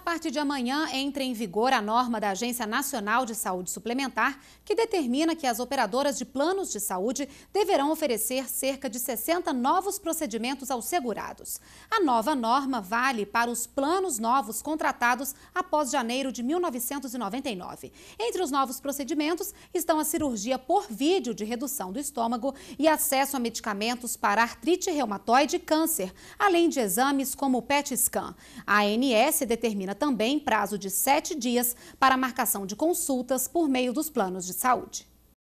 A partir de amanhã entra em vigor a norma da Agência Nacional de Saúde Suplementar, que determina que as operadoras de planos de saúde deverão oferecer cerca de 60 novos procedimentos aos segurados. A nova norma vale para os planos novos contratados após janeiro de 1999. Entre os novos procedimentos estão a cirurgia por vídeo de redução do estômago e acesso a medicamentos para artrite reumatoide e câncer, além de exames como o PET scan. A ANS determina determina também prazo de sete dias para marcação de consultas por meio dos planos de saúde.